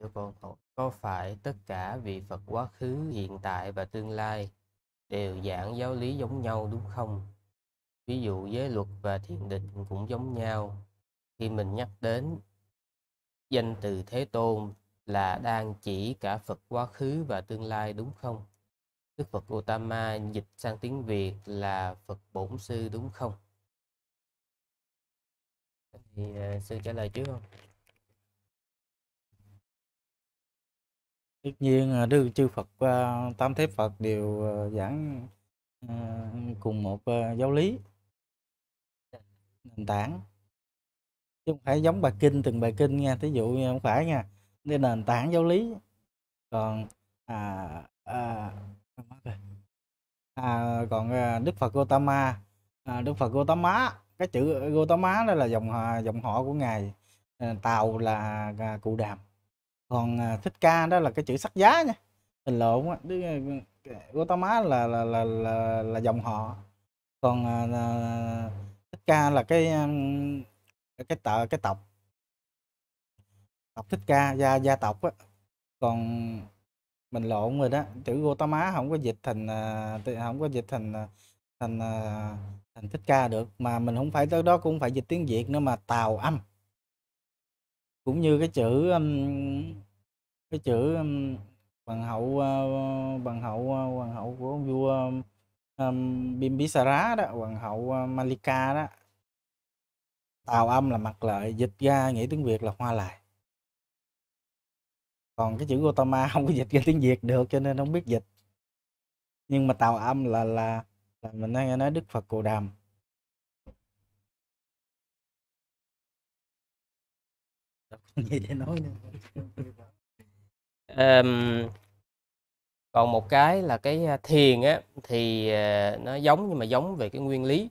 của bọn họ có phải tất cả vị phật quá khứ hiện tại và tương lai đều giảng giáo lý giống nhau đúng không ví dụ giới luật và thiền định cũng giống nhau khi mình nhắc đến danh từ thế tôn là đang chỉ cả phật quá khứ và tương lai đúng không đức phật Gautama dịch sang tiếng việt là phật bổn sư đúng không thì uh, sư trả lời trước không tất nhiên à, đức chư Phật à, tam thế Phật đều à, giảng cùng một giáo lý nền tảng chứ không phải giống bài kinh từng bài kinh nha thí dụ không phải nha nên nền tảng giáo lý còn à, à, à còn Đức Phật Gotama à, Đức Phật Gotama cái chữ Gotama đó là dòng dòng họ của ngài Tàu là cụ Đàm còn à, thích ca đó là cái chữ sắc giá nha mình lộn á Gautama ờ, là là là là là dòng họ còn à, à, thích ca là cái cái tợ cái tộc tộc thích ca gia gia tộc á còn mình lộn rồi đó chữ Gautama không có dịch thành không có dịch thành thành thành thích ca được mà mình không phải tới đó cũng phải dịch tiếng Việt nữa mà tàu âm cũng như cái chữ, cái chữ, hoàng hậu, ờ, hoàng hậu, ờ, hoàng hậu của ông vua, Bimbisara đó, hoàng hậu, ờ, Malika đó. Tào âm là Mặt Lợi, dịch ra nghĩa tiếng Việt là Hoa Lài. Còn cái chữ Gotama không có dịch ra tiếng Việt được cho nên không biết dịch. Nhưng mà Tào âm là là là mình hay nghe nói Đức Phật cồ Đàm. um, còn một cái là cái thiền á thì à, nó giống nhưng mà giống về cái nguyên lý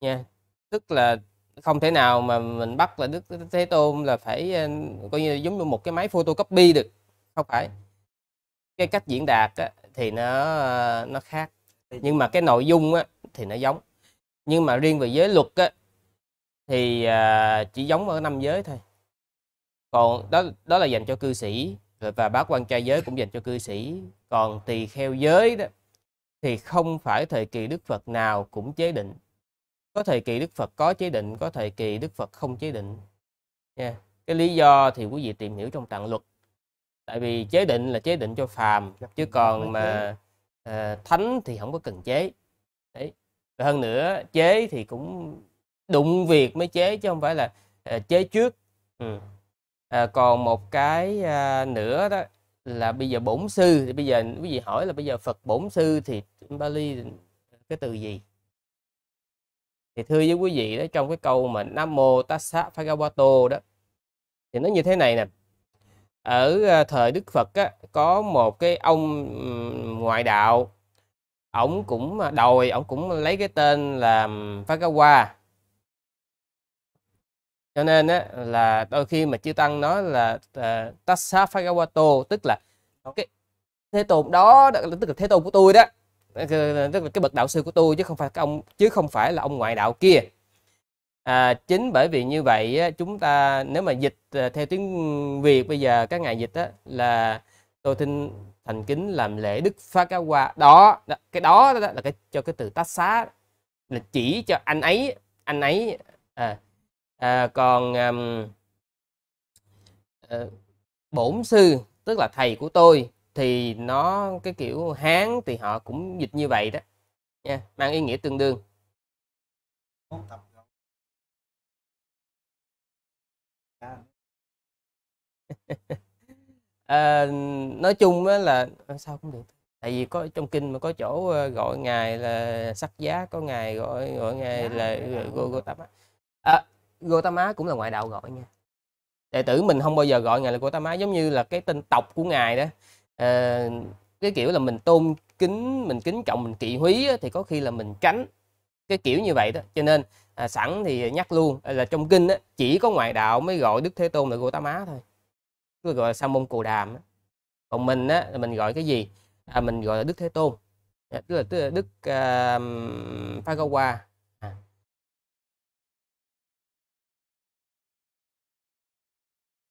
nha tức là không thể nào mà mình bắt là đức thế tôn là phải coi như giống như một cái máy photocopy được không phải cái cách diễn đạt á, thì nó nó khác nhưng mà cái nội dung á, thì nó giống nhưng mà riêng về giới luật á, thì à, chỉ giống ở năm giới thôi còn đó đó là dành cho cư sĩ và bá quan trai giới cũng dành cho cư sĩ còn tỳ kheo giới đó thì không phải thời kỳ đức phật nào cũng chế định có thời kỳ đức phật có chế định có thời kỳ đức phật không chế định nha cái lý do thì quý vị tìm hiểu trong tạng luật tại vì chế định là chế định cho phàm chứ còn mà à, thánh thì không có cần chế đấy và hơn nữa chế thì cũng đụng việc mới chế chứ không phải là à, chế trước ừ à, còn một cái à, nữa đó là bây giờ bổn sư thì bây giờ quý vị hỏi là bây giờ Phật bổn sư thì Bali cái từ gì thì thưa với quý vị đó trong cái câu mà Nam mô Tassa Bhagavato đó thì nó như thế này nè ở à, thời Đức Phật á, có một cái ông ngoại đạo ổng cũng à, đòi ổng cũng lấy cái tên là Phagawa cho nên á, là đôi khi mà chư tăng nói là uh, à, tassa phagawato tức là cái thế tôn đó tức là thế tôn của tôi đó tức là cái bậc đạo sư của tôi chứ không phải ông chứ không phải là ông ngoại đạo kia à, chính bởi vì như vậy á, chúng ta nếu mà dịch à, theo tiếng việt bây giờ các ngài dịch á, là tôi tin thành kính làm lễ đức phát cá qua đó, đó cái đó, đó là cái cho cái từ tát xá là chỉ cho anh ấy anh ấy à, à, còn à, bổn sư tức là thầy của tôi thì nó cái kiểu hán thì họ cũng dịch như vậy đó nha mang ý nghĩa tương đương à, nói chung á là ờ, sao cũng được tại vì có trong kinh mà có chỗ gọi ngài là sắc giá có ngài gọi gọi ngài là gô gô tám Gautama cũng là ngoại đạo gọi nha đệ tử mình không bao giờ gọi ngài là Gautama giống như là cái tên tộc của ngài đó à, cái kiểu là mình tôn kính mình kính trọng mình kỵ húy thì có khi là mình tránh cái kiểu như vậy đó cho nên à, sẵn thì nhắc luôn à, là trong kinh á, chỉ có ngoại đạo mới gọi Đức Thế Tôn là Gautama thôi cứ gọi là Sa môn cù Đàm á. còn mình á là mình gọi cái gì à, mình gọi là Đức Thế Tôn dạ, tức là, tức là Đức uh, à, Phagawa